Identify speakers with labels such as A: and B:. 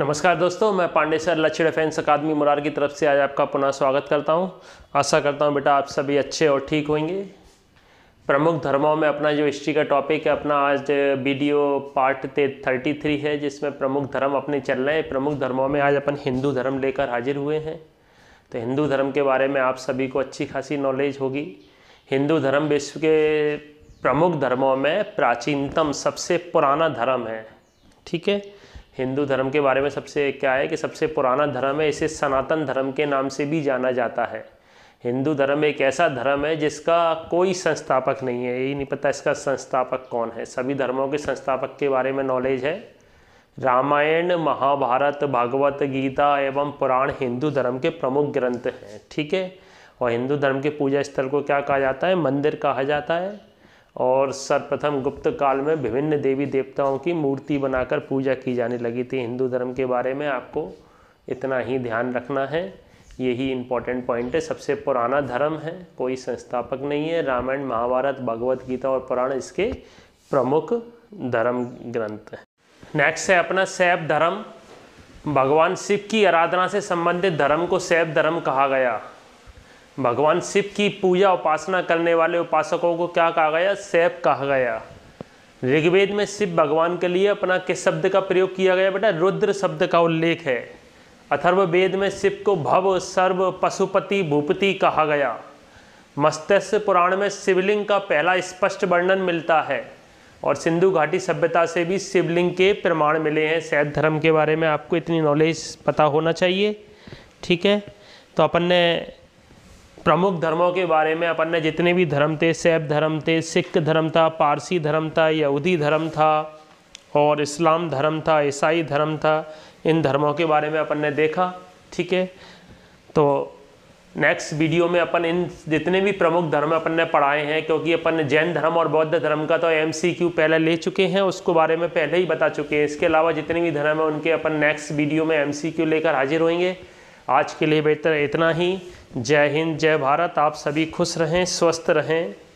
A: नमस्कार दोस्तों मैं Pandey sir Lakshya defence academy Murar की तरफ से आज आपका पुनः स्वागत करता हूं आशा करता हूं बेटा आप सभी अच्छे और ठीक होंगे प्रमुख धर्मों में अपना जो हिस्ट्री का टॉपिक है अपना आज वीडियो पार्ट थर्टी थ्री है जिसमें प्रमुख धर्म अपने चल रहे हैं प्रमुख धर्मों में आज अपन हिंदू धर्म लेकर हाजिर हुए हैं तो हिंदू धर्म के बारे में आप सभी को अच्छी खासी नॉलेज होगी हिंदू धर्म विश्व के प्रमुख धर्मों में प्राचीनतम सबसे पुराना धर्म है ठीक है हिंदू धर्म के बारे में सबसे क्या है कि सबसे पुराना धर्म है इसे सनातन धर्म के नाम से भी जाना जाता है हिंदू धर्म एक ऐसा धर्म है जिसका कोई संस्थापक नहीं है यही नहीं पता इसका संस्थापक कौन है सभी धर्मों के संस्थापक के बारे में नॉलेज है रामायण महाभारत भागवत गीता एवं पुराण हिंदू धर्म के प्रमुख ग्रंथ हैं ठीक है और हिंदू धर्म के पूजा स्थल को क्या कहा जाता है मंदिर कहा जाता है और सर्वप्रथम गुप्त काल में विभिन्न देवी देवताओं की मूर्ति बनाकर पूजा की जाने लगी थी हिंदू धर्म के बारे में आपको इतना ही ध्यान रखना है यही इम्पॉर्टेंट पॉइंट है सबसे पुराना धर्म है कोई संस्थापक नहीं है रामायण महाभारत भगवत गीता और पुराण इसके प्रमुख धर्म ग्रंथ हैं नेक्स्ट है अपना सैव धर्म भगवान शिव की आराधना से संबंधित धर्म को सैव धर्म कहा गया भगवान शिव की पूजा उपासना करने वाले उपासकों को क्या कहा गया सैप कहा गया ऋग्वेद में शिव भगवान के लिए अपना किस शब्द का प्रयोग किया गया बेटा रुद्र शब्द का उल्लेख है अथर्व वेद में शिव को भव सर्व पशुपति भूपति कहा गया मस्त्स्य पुराण में शिवलिंग का पहला स्पष्ट वर्णन मिलता है और सिंधु घाटी सभ्यता से भी शिवलिंग के प्रमाण मिले हैं सैद धर्म के बारे में आपको इतनी नॉलेज पता होना चाहिए ठीक है तो अपन ने प्रमुख धर्मों के बारे में अपन ने जितने भी धर्म थे सैब धर्म थे सिख धर्म था पारसी धर्म था यहूदी धर्म था और इस्लाम धर्म था ईसाई धर्म था इन धर्मों के बारे में अपन ने देखा ठीक है तो नेक्स्ट वीडियो में अपन इन जितने भी प्रमुख धर्म अपन ने पढ़ाए हैं क्योंकि अपन जैन धर्म और बौद्ध धर्म का तो एम पहले ले चुके हैं उसको बारे में पहले ही बता चुके हैं इसके अलावा जितने भी धर्म हैं उनके अपन नेक्स्ट वीडियो में एम लेकर हाजिर होंगे आज के लिए बेहतर इतना ही जय हिंद जय भारत आप सभी खुश रहें स्वस्थ रहें